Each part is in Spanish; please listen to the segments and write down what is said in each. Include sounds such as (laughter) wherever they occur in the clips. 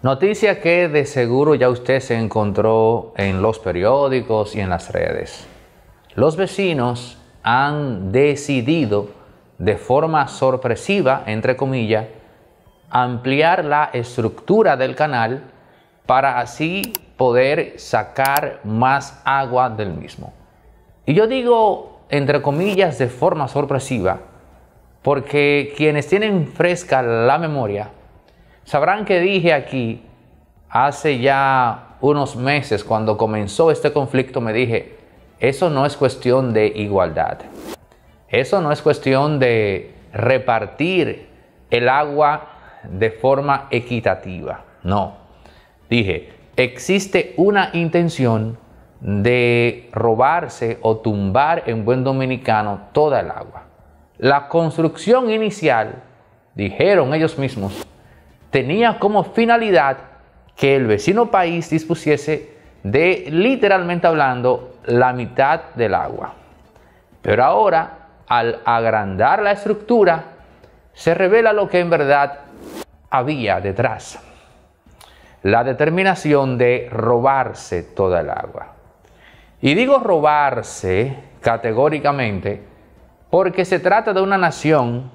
Noticia que de seguro ya usted se encontró en los periódicos y en las redes. Los vecinos han decidido de forma sorpresiva, entre comillas, ampliar la estructura del canal para así poder sacar más agua del mismo. Y yo digo, entre comillas, de forma sorpresiva, porque quienes tienen fresca la memoria Sabrán que dije aquí hace ya unos meses, cuando comenzó este conflicto, me dije, eso no es cuestión de igualdad. Eso no es cuestión de repartir el agua de forma equitativa. No. Dije, existe una intención de robarse o tumbar en buen dominicano toda el agua. La construcción inicial, dijeron ellos mismos, tenía como finalidad que el vecino país dispusiese de, literalmente hablando, la mitad del agua. Pero ahora, al agrandar la estructura, se revela lo que en verdad había detrás. La determinación de robarse toda el agua. Y digo robarse categóricamente porque se trata de una nación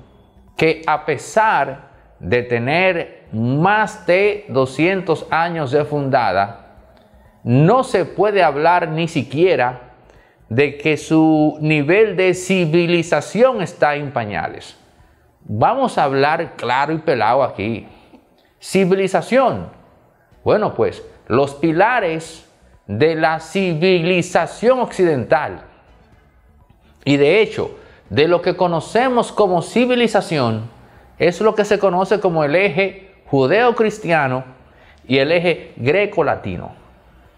que a pesar de tener más de 200 años de fundada, no se puede hablar ni siquiera de que su nivel de civilización está en pañales. Vamos a hablar claro y pelado aquí. Civilización. Bueno, pues los pilares de la civilización occidental y de hecho de lo que conocemos como civilización es lo que se conoce como el eje judeo-cristiano y el eje greco-latino.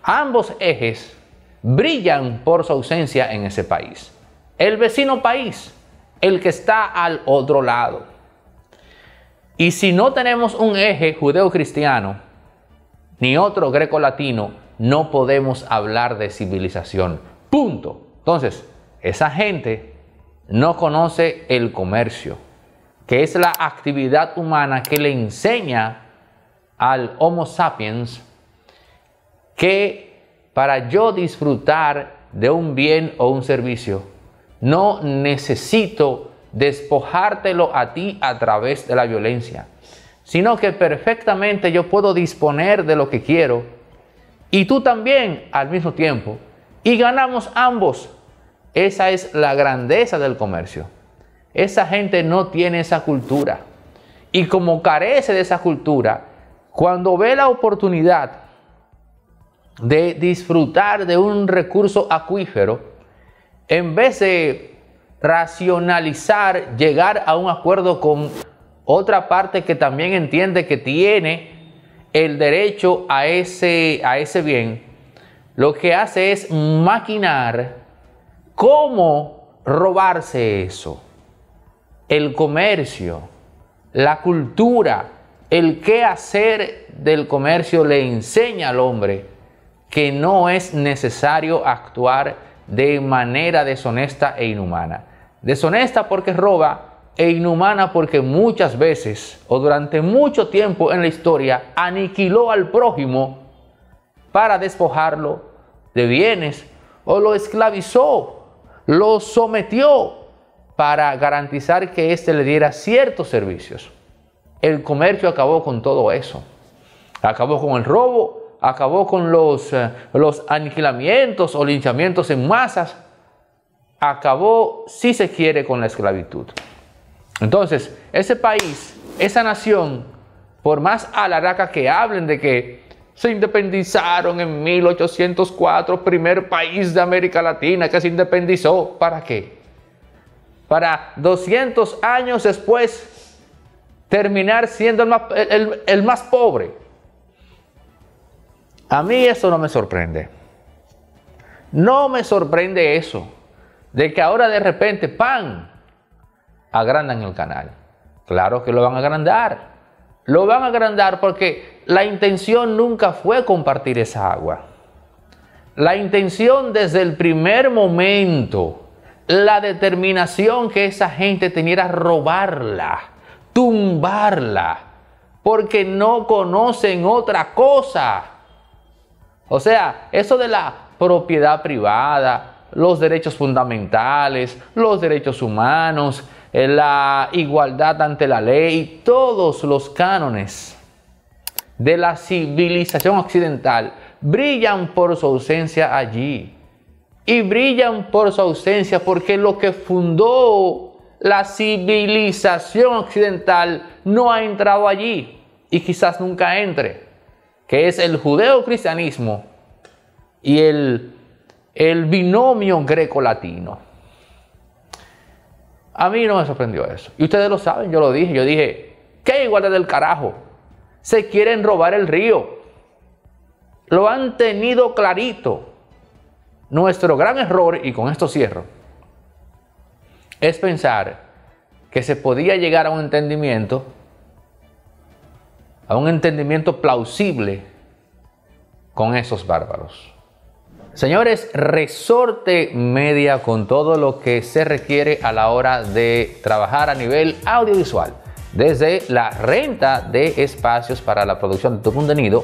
Ambos ejes brillan por su ausencia en ese país. El vecino país, el que está al otro lado. Y si no tenemos un eje judeo-cristiano ni otro greco-latino, no podemos hablar de civilización. Punto. Entonces, esa gente no conoce el comercio, que es la actividad humana que le enseña al Homo sapiens que para yo disfrutar de un bien o un servicio, no necesito despojártelo a ti a través de la violencia, sino que perfectamente yo puedo disponer de lo que quiero y tú también al mismo tiempo, y ganamos ambos. Esa es la grandeza del comercio. Esa gente no tiene esa cultura. Y como carece de esa cultura, cuando ve la oportunidad de disfrutar de un recurso acuífero, en vez de racionalizar, llegar a un acuerdo con otra parte que también entiende que tiene el derecho a ese, a ese bien, lo que hace es maquinar cómo robarse eso el comercio, la cultura, el qué hacer del comercio le enseña al hombre que no es necesario actuar de manera deshonesta e inhumana. Deshonesta porque roba e inhumana porque muchas veces o durante mucho tiempo en la historia aniquiló al prójimo para despojarlo de bienes o lo esclavizó, lo sometió para garantizar que éste le diera ciertos servicios. El comercio acabó con todo eso. Acabó con el robo, acabó con eh, los, aniquilamientos o linchamientos en masas. Acabó, si se quiere, con la esclavitud. Entonces, ese país, esa nación, por más alaraca que hablen de que se independizaron en 1804, primer país de América Latina que se independizó, ¿para qué? para 200 años después terminar siendo el más, pobre. A mí eso no me sorprende. No me sorprende eso, de que ahora de repente, ¡pam!, agrandan el canal. Claro que lo van a agrandar. Lo van a agrandar porque la intención nunca fue compartir esa agua. La intención desde el primer momento la determinación que esa gente tenía era robarla, tumbarla, porque no conocen otra cosa. O sea, eso de la propiedad privada, los derechos fundamentales, los derechos humanos, eh, la igualdad ante la ley, todos los cánones de la civilización occidental brillan por su ausencia allí y brillan por su ausencia, porque lo que fundó la civilización occidental no ha entrado allí y quizás nunca entre, que es el judeocristianismo y el, el binomio greco-latino. A mí no me sorprendió eso. Y ustedes lo saben, yo lo dije, yo dije, ¿qué igualdad del carajo? Se quieren robar el río. Lo han tenido clarito nuestro gran error, y con esto cierro, es pensar que se podía llegar a un entendimiento, a un entendimiento plausible con esos bárbaros. Señores, resorte media con todo lo que se requiere a la hora de trabajar a nivel audiovisual, desde la renta de espacios para la producción de tu contenido,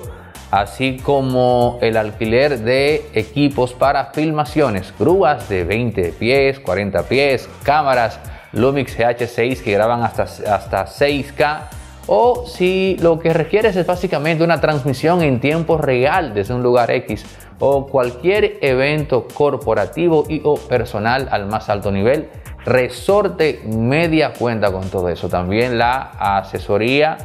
así como el alquiler de equipos para filmaciones, grúas de 20 pies, 40 pies, cámaras Lumix GH6 que graban hasta, hasta 6K o si lo que requieres es básicamente una transmisión en tiempo real desde un lugar X o cualquier evento corporativo y o personal al más alto nivel, Resorte Media cuenta con todo eso. También la asesoría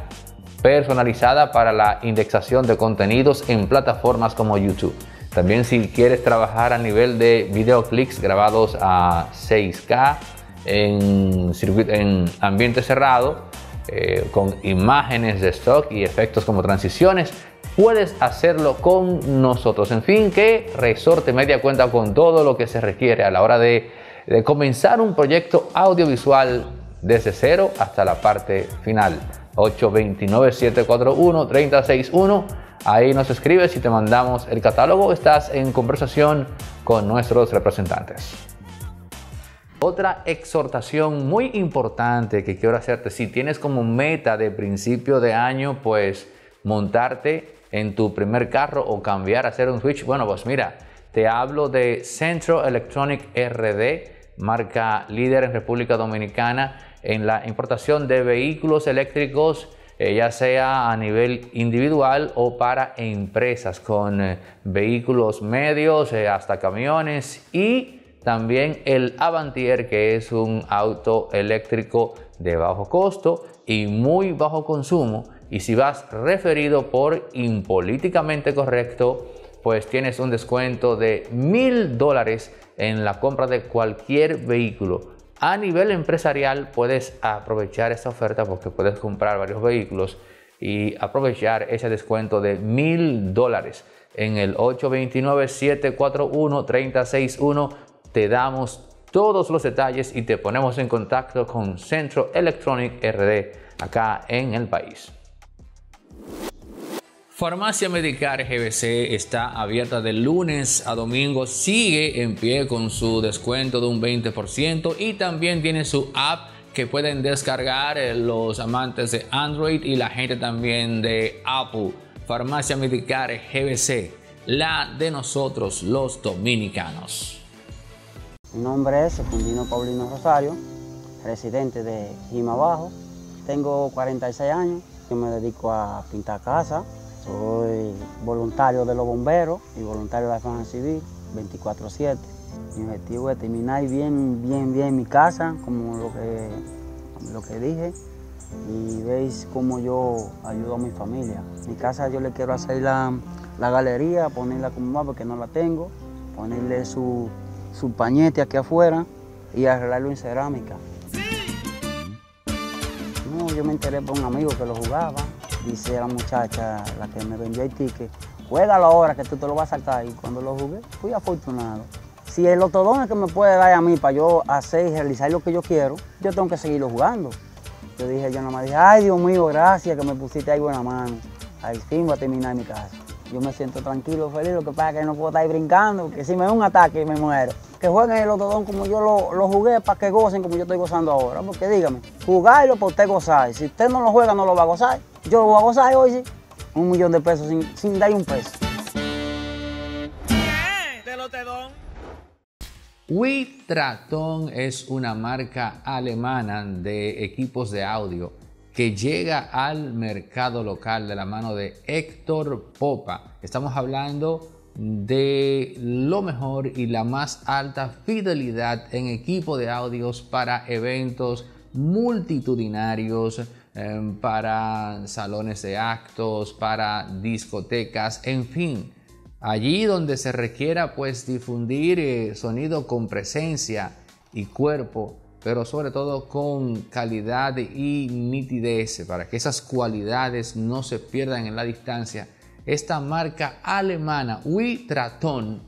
personalizada para la indexación de contenidos en plataformas como YouTube. También si quieres trabajar a nivel de videoclips grabados a 6K en, en ambiente cerrado, eh, con imágenes de stock y efectos como transiciones, puedes hacerlo con nosotros. En fin, que Resorte Media cuenta con todo lo que se requiere a la hora de comenzar un proyecto audiovisual desde cero hasta la parte final. 829 741 361 Ahí nos escribes y te mandamos el catálogo. Estás en conversación con nuestros representantes. Otra exhortación muy importante que quiero hacerte, si tienes como meta de principio de año, pues montarte en tu primer carro o cambiar, hacer un switch, bueno, pues mira, te hablo de Centro Electronic RD, marca líder en República Dominicana en la importación de vehículos eléctricos, eh, ya sea a nivel individual o para empresas, con eh, vehículos medios eh, hasta camiones y también el Avantier, que es un auto eléctrico de bajo costo y muy bajo consumo. Y si vas referido por impolíticamente correcto, pues tienes un descuento de mil dólares en la compra de cualquier vehículo a nivel empresarial puedes aprovechar esta oferta porque puedes comprar varios vehículos y aprovechar ese descuento de mil dólares en el 829-741-361. Te damos todos los detalles y te ponemos en contacto con Centro Electronic RD acá en el país. Farmacia Medicare GBC está abierta de lunes a domingo, sigue en pie con su descuento de un 20% y también tiene su app que pueden descargar eh, los amantes de Android y la gente también de Apple. Farmacia Medicare GBC, la de nosotros los dominicanos. Mi nombre es Fundino Paulino Rosario, residente de Jimabajo, Tengo 46 años, yo me dedico a pintar casa, soy voluntario de los bomberos y voluntario de la Defensa Civil 24-7. Mi objetivo es terminar bien, bien, bien mi casa, como lo que, lo que dije, y veis cómo yo ayudo a mi familia. Mi casa yo le quiero hacer la, galería, ponerla como más porque no la tengo, ponerle su, pañete aquí afuera y arreglarlo en cerámica. yo me enteré por un amigo que lo jugaba dice la muchacha, la que me vendió el ticket, la hora que tú te lo vas a saltar. Y cuando lo jugué, fui afortunado. Si el otodón es que me puede dar a mí para yo hacer y realizar lo que yo quiero, yo tengo que seguirlo jugando. Yo dije, yo nomás dije, ay Dios mío, gracias que me pusiste ahí buena mano. Al fin voy a terminar mi casa. Yo me siento tranquilo, feliz, lo que pasa es que no puedo estar ahí brincando, porque si me da un ataque me muero. Que jueguen el otodón como yo lo, lo jugué para que gocen como yo estoy gozando ahora. Porque dígame, jugarlo para usted gozar. Si usted no lo juega, no lo va a gozar. Yo voy a gozar hoy, un millón de pesos sin, sin dar un peso. Te eh, es una marca alemana de equipos de audio que llega al mercado local de la mano de Héctor Popa. Estamos hablando de lo mejor y la más alta fidelidad en equipo de audios para eventos multitudinarios, Em, para salones de actos, para discotecas, en fin. Allí donde se requiera pues difundir eh, sonido con presencia y cuerpo, pero sobre todo con calidad y nitidez para que esas cualidades no se pierdan en la distancia. Esta marca alemana Uitraton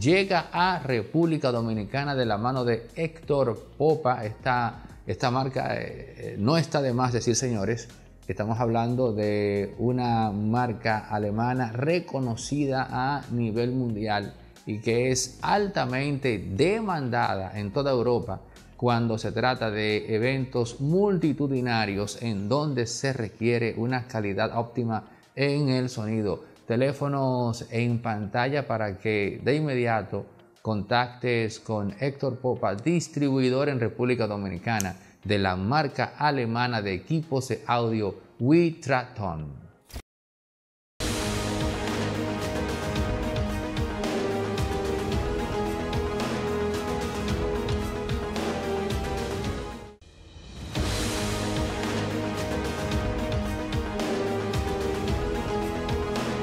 llega a República Dominicana de la mano de Héctor Popa, está esta marca eh, eh, no está de más decir, señores, estamos hablando de una marca alemana reconocida a nivel mundial y que es altamente demandada en toda Europa cuando se trata de eventos multitudinarios en donde se requiere una calidad óptima en el sonido. Teléfonos en pantalla para que de inmediato contactes con Héctor Popa, distribuidor en República Dominicana de la marca alemana de equipos de audio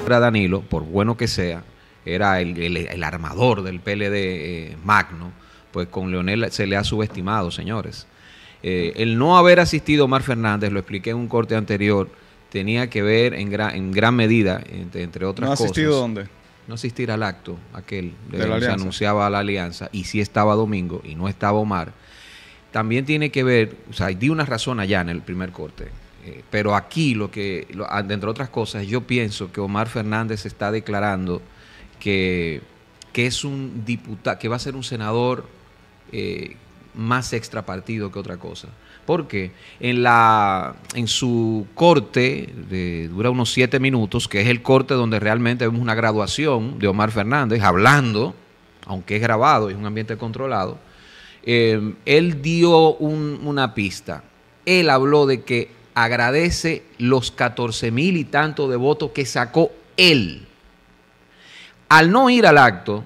Para Danilo, por bueno que sea, era el, armador del PLD eh, magno, pues con Leonel se le ha subestimado, señores. Eh, el no haber asistido Omar Fernández, lo expliqué en un corte anterior, tenía que ver en, gran, en gran medida, entre, otras cosas. ¿No asistido dónde? No asistir al acto aquel de, se anunciaba la alianza y si estaba Domingo y no estaba Omar. También tiene que ver, o sea, di una razón allá en el primer corte, eh, pero aquí lo que, Entre otras cosas, yo pienso que Omar Fernández está declarando que, es un diputado, que va a ser un senador eh, más extrapartido que otra cosa. Porque en, la, en su corte, de, dura unos siete minutos, que es el corte donde realmente vemos una graduación de Omar Fernández hablando, aunque es grabado es un ambiente controlado, eh, él dio una pista. Él habló de que agradece los 14 mil y tanto de votos que sacó él al no ir al acto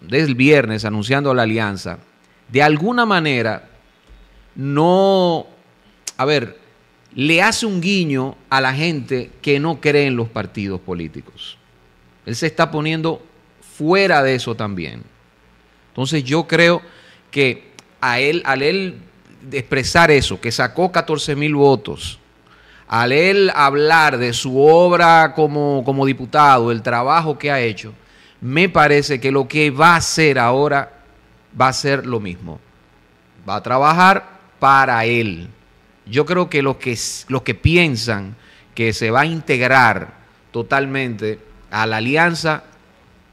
del viernes anunciando la alianza, de alguna manera no, a ver, le hace un guiño a la gente que no cree en los partidos políticos. Él se está poniendo fuera de eso también. Entonces yo creo que a él, al él expresar eso, que sacó 14 mil votos, al él hablar de su obra como, como diputado, el trabajo que ha hecho, me parece que lo que va a hacer ahora va a ser lo mismo. Va a trabajar para él. Yo creo que los que, los que piensan que se va a integrar totalmente a la alianza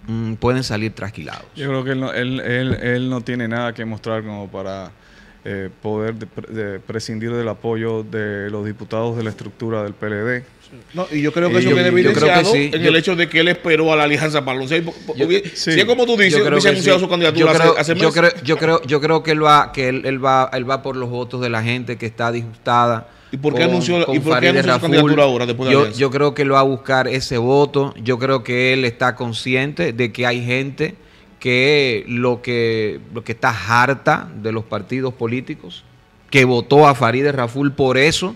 mm, pueden salir trasquilados. Yo creo que él no tiene nada que mostrar como para eh, poder de, prescindir del apoyo de los diputados de la estructura del PLD. No, y yo creo que eso viene evidenciado en el hecho de que él esperó a la Alianza para Si es como tú dices, hubiese anunciado su candidatura hace, meses. Creo, yo creo, yo creo, que él va, que él, él, va, él va por los votos de la gente que está disgustada. ¿Y por qué anunció, su candidatura ahora después de yo, yo creo que él va a buscar ese voto. Yo creo que él está consciente de que hay gente que lo que, lo que está harta de los partidos políticos, que votó a Farideh Raful por eso.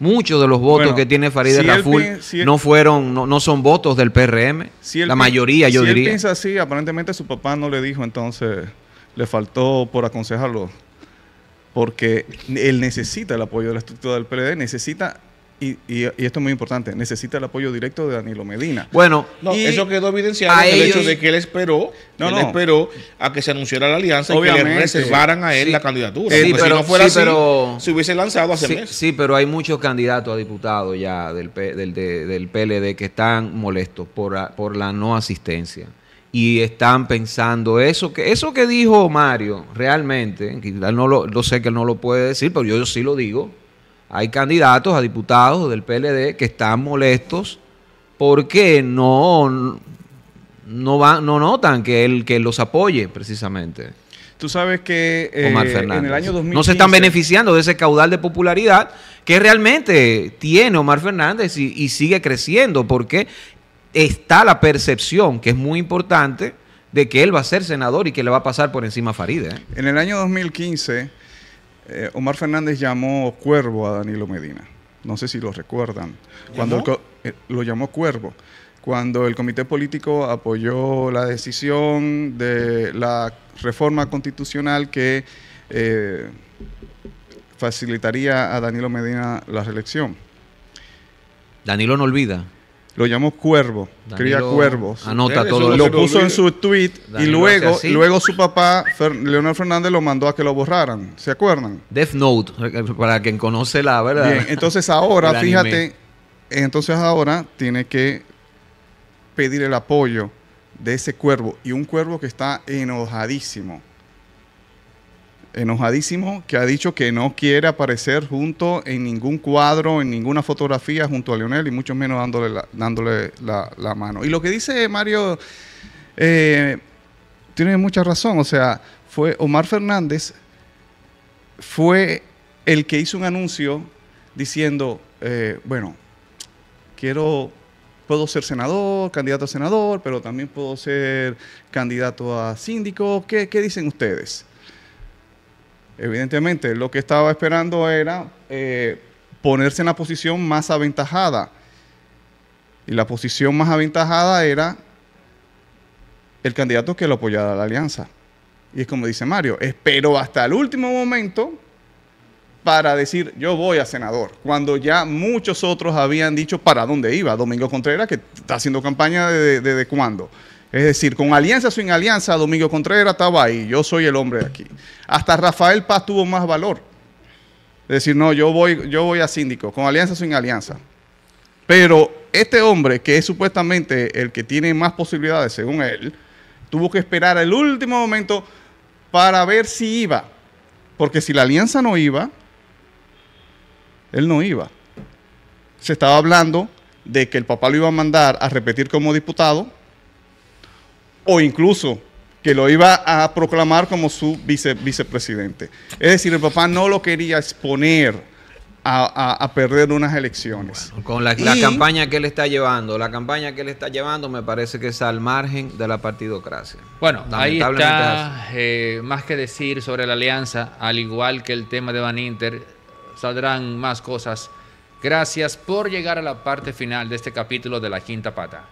Muchos de los votos que tiene Farideh Raful no fueron, no, son votos del PRM, la mayoría yo diría. Él piensa así, aparentemente su papá no le dijo, entonces le faltó por aconsejarlo, porque él necesita el apoyo de la estructura del PLD, necesita y, esto es muy importante, necesita el apoyo directo de Danilo Medina. Bueno, eso quedó evidenciado en el hecho de que él esperó, no, esperó a que se anunciara la alianza y que le reservaran a él la candidatura. Sí, pero, si no fuera así, hubiese lanzado hace Sí, pero hay muchos candidatos a diputados ya del, del, PLD que están molestos por, por la no asistencia y están pensando eso que eso que dijo Mario realmente, no lo, sé que él no lo puede decir, pero yo sí lo digo hay candidatos a diputados del PLD que están molestos porque no, no, van, no notan que él, que los apoye precisamente. Tú sabes que eh, en el año 2015... No se están beneficiando de ese caudal de popularidad que realmente tiene Omar Fernández y, sigue creciendo porque está la percepción, que es muy importante, de que él va a ser senador y que le va a pasar por encima a Faride. ¿eh? En el año 2015 eh, Omar Fernández llamó cuervo a Danilo Medina. No sé si lo recuerdan. Cuando eh, lo llamó cuervo. Cuando el comité político apoyó la decisión de la reforma constitucional que eh, facilitaría a Danilo Medina la reelección. Danilo no olvida lo llamó Cuervo, cría cuervos. Anota todo Lo puso en su tweet y luego, luego su papá, Leonel Fernández, lo mandó a que lo borraran. ¿Se acuerdan? Death Note, para quien conoce la verdad. entonces ahora, (laughs) fíjate, entonces ahora tiene que pedir el apoyo de ese cuervo y un cuervo que está enojadísimo enojadísimo, que ha dicho que no quiere aparecer junto en ningún cuadro, en ninguna fotografía junto a leonel y mucho menos dándole la, dándole la, mano. Y lo que dice Mario eh, tiene mucha razón, o sea, fue Omar Fernández fue el que hizo un anuncio diciendo, eh, bueno, quiero puedo ser senador, candidato a senador, pero también puedo ser candidato a síndico. qué dicen ustedes? Evidentemente, lo que estaba esperando era eh, ponerse en la posición más aventajada. Y la posición más aventajada era el candidato que lo apoyara a la alianza. Y es como dice Mario, esperó hasta el último momento para decir yo voy a senador, cuando ya muchos otros habían dicho para dónde iba. Domingo Contreras, que está haciendo campaña desde de, cuándo. Es decir, con alianza o sin alianza, Domingo Contreras estaba ahí, yo soy el hombre de aquí. Hasta Rafael Paz tuvo más valor. Es decir, no, yo voy, yo voy a síndico, con alianza o sin alianza. Pero este hombre, que es supuestamente el que tiene más posibilidades, según él, tuvo que esperar el último momento para ver si iba. Porque si la alianza no iba, él no iba. Se estaba hablando de que el papá lo iba a mandar a repetir como diputado o incluso que lo iba a proclamar como su vicepresidente. Es decir, el papá no lo quería exponer a, perder unas elecciones. con la, campaña que él está llevando, la campaña que él está llevando me parece que es al margen de la partidocracia. Bueno, ahí está eh, más que decir sobre la alianza, al igual que el tema de Van Inter, saldrán más cosas. Gracias por llegar a la parte final de este capítulo de La Quinta Pata.